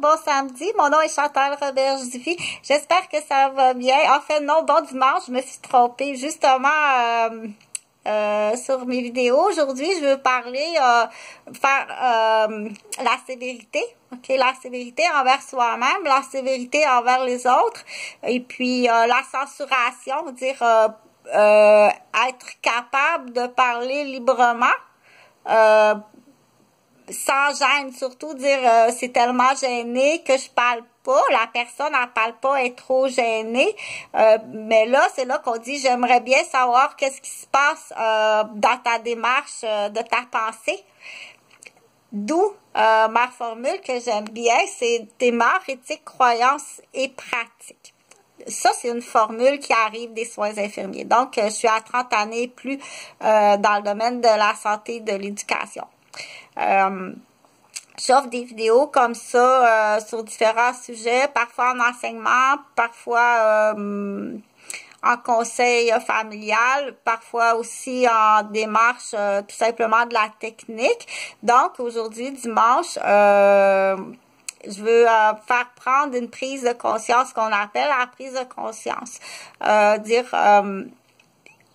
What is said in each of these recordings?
bon samedi. Mon nom est Chantal Robert dufy J'espère que ça va bien. En fait, non, bon dimanche, je me suis trompée. Justement, euh, euh, sur mes vidéos. Aujourd'hui, je veux parler, euh, faire euh, la sévérité, ok, la sévérité envers soi-même, la sévérité envers les autres, et puis la censuration, dire être capable de parler librement sans gêne, surtout dire euh, c'est tellement gêné que je parle pas, la personne n'en parle pas, est trop gênée. Euh, mais là, c'est là qu'on dit j'aimerais bien savoir qu'est-ce qui se passe euh, dans ta démarche de ta pensée. D'où ma formule que j'aime bien, c'est démarche, éthique, croyance et pratique ça, c'est une formule qui arrive des soins infirmiers. Donc, je suis à 30 années plus dans le domaine de la santé et de l'éducation. Euh, j'offre des vidéos comme ça euh, sur différents sujets, parfois en enseignement, parfois euh, en conseil familial, parfois aussi en démarche tout simplement de la technique. Donc aujourd'hui, dimanche, je veux faire prendre une prise de conscience qu'on appelle la prise de conscience. dire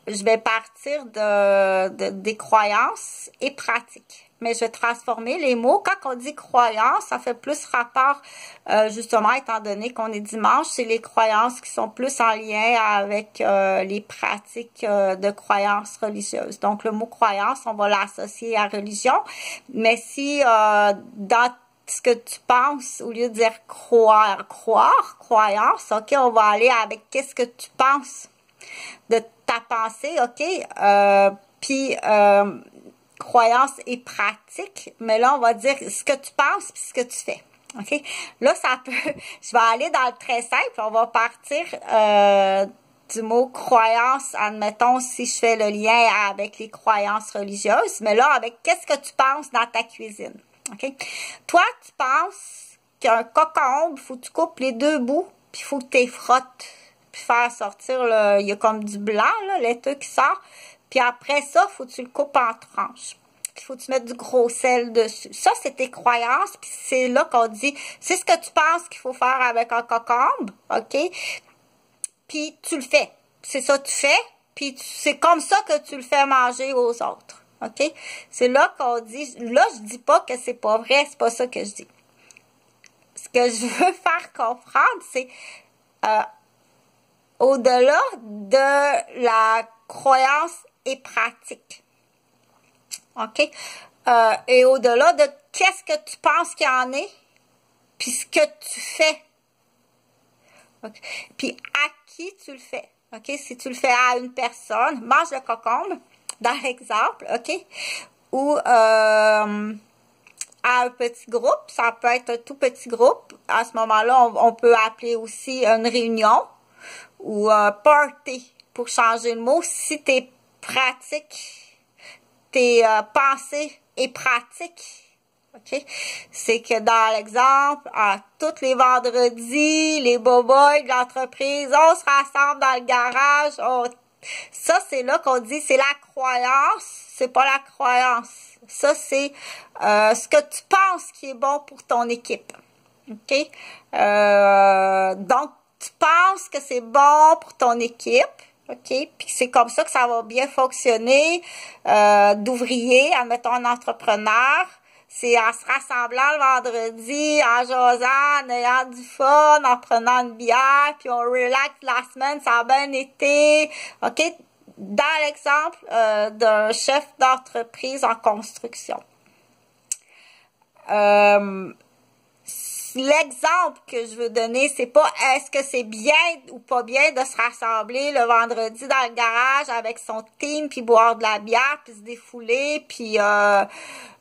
je vais partir de, de, des croyances et pratiques mais je vais transformer les mots. Quand on dit croyance, ça fait plus rapport, euh, justement, étant donné qu'on est dimanche, c'est les croyances qui sont plus en lien avec euh, les pratiques euh, de croyances religieuses. Donc, le mot croyance, on va l'associer à religion, mais si dans ce que tu penses, au lieu de dire croire, croire, croyance, ok, on va aller avec qu'est-ce que tu penses de ta pensée, ok, puis croyance et pratique, mais là, on va dire ce que tu penses et ce que tu fais. OK? Là, ça peut. Je vais aller dans le très simple. On va partir euh, du mot croyance, admettons, si je fais le lien avec les croyances religieuses, mais là, avec qu'est-ce que tu penses dans ta cuisine. OK? Toi, tu penses qu'un cocombe, faut que tu coupes les deux bouts, puis faut que tu frottes, puis faire sortir le. Il y a comme du blanc, là, trucs qui sort. Puis après ça, faut que tu le coupes en tranches qu'il faut que tu mettes du gros sel dessus. Ça, c'est tes croyances, puis c'est là qu'on dit, c'est ce que tu penses qu'il faut faire avec un cocombe, OK? Puis tu le fais. C'est ça que tu fais, puis c'est comme ça que tu le fais manger aux autres, OK? C'est là qu'on dit, là, je dis pas que c'est pas vrai, c'est pas ça que je dis. Ce que je veux faire comprendre, c'est... Euh, au-delà de la croyance et pratique. OK? Euh, et au-delà de qu'est-ce que tu penses qu'il y en est, puis ce que tu fais. Okay? Puis à qui tu le fais. OK? Si tu le fais à une personne, mange le cocombe, dans l'exemple, OK? Ou euh, à un petit groupe, ça peut être un tout petit groupe. À ce moment-là, on, peut appeler aussi une réunion ou un party pour changer le mot si es pratique tes euh, pensées et pratiques. C'est que dans l'exemple, à tous les vendredis, les boboys de l'entreprise, on se rassemble dans le garage. Ça, c'est là qu'on dit, c'est la croyance, c'est pas la croyance. Ça, c'est euh, ce que tu penses qui est bon pour ton équipe. Euh, donc, tu penses que c'est bon pour ton équipe OK? Puis c'est comme ça que ça va bien fonctionner euh, d'ouvrier, admettons un entrepreneur. C'est en se rassemblant le vendredi, en jasant, en ayant du fun, en prenant une bière, puis on relaxe la semaine, ça a bien été. OK? Dans l'exemple euh, d'un chef d'entreprise en construction. Euh, l'exemple que je veux donner, c'est pas est-ce que c'est bien ou pas bien de se rassembler le vendredi dans le garage avec son team, puis boire de la bière, puis se défouler, puis euh,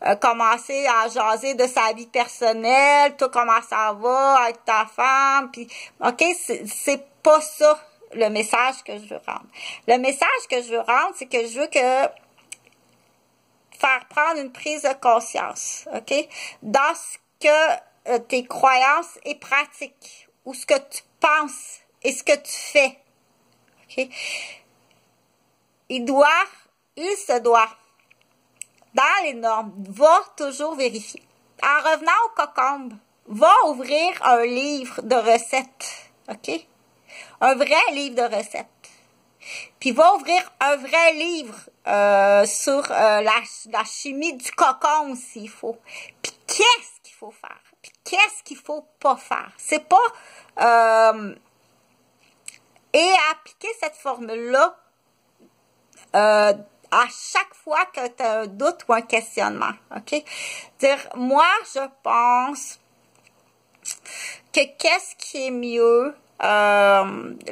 euh, commencer à jaser de sa vie personnelle, tout comment ça va avec ta femme, puis ok, c'est pas ça le message que je veux rendre. Le message que je veux rendre, c'est que je veux que faire prendre une prise de conscience, ok, dans ce que euh, tes croyances et pratiques, ou ce que tu penses et ce que tu fais. OK? Il doit, il se doit, dans les normes, va toujours vérifier. En revenant au cocombe, va ouvrir un livre de recettes, OK? Un vrai livre de recettes. Puis va ouvrir un vrai livre euh, sur euh, la, la chimie du cocon s'il faut. Puis qu'est-ce faire, qu'est-ce qu'il faut pas faire. C'est pas euh, et appliquer cette formule là euh, à chaque fois que tu as un doute ou un questionnement. OK? Dire, moi, je pense que qu'est-ce qui est mieux? Euh,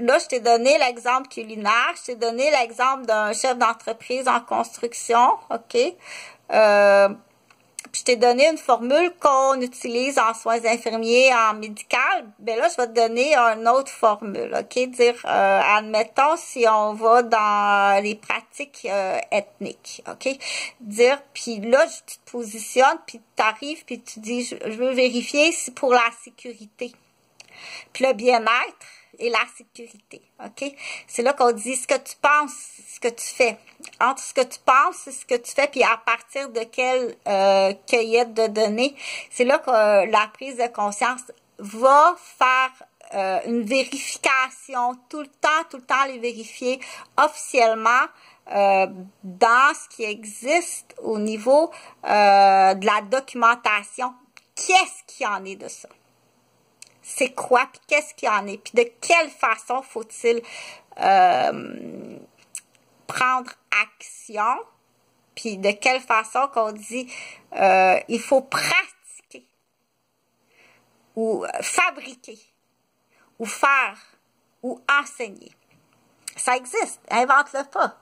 là, je t'ai donné l'exemple culinaire, je t'ai donné l'exemple d'un chef d'entreprise en construction, OK? puis je t'ai donné une formule qu'on utilise en soins infirmiers, en médical, ben là, je vais te donner une autre formule, OK? Dire, euh, admettons, si on va dans les pratiques euh, ethniques, OK? Dire, puis là, tu te positionnes, puis tu arrives, puis tu dis, je, veux vérifier si pour la sécurité, puis le bien-être, et la sécurité. OK? C'est là qu'on dit ce que tu penses, ce que tu fais. Entre ce que tu penses et ce que tu fais, puis à partir de quelle euh, cueillette de données, c'est là que euh, la prise de conscience va faire euh, une vérification tout le temps, tout le temps les vérifier officiellement euh, dans ce qui existe au niveau euh, de la documentation. Qu'est-ce qui en est de ça? c'est quoi, puis qu'est-ce qu'il y en est, puis de quelle façon faut-il euh, prendre action, puis de quelle façon qu'on dit euh, il faut pratiquer ou euh, fabriquer ou faire ou enseigner. Ça existe, invente-le pas.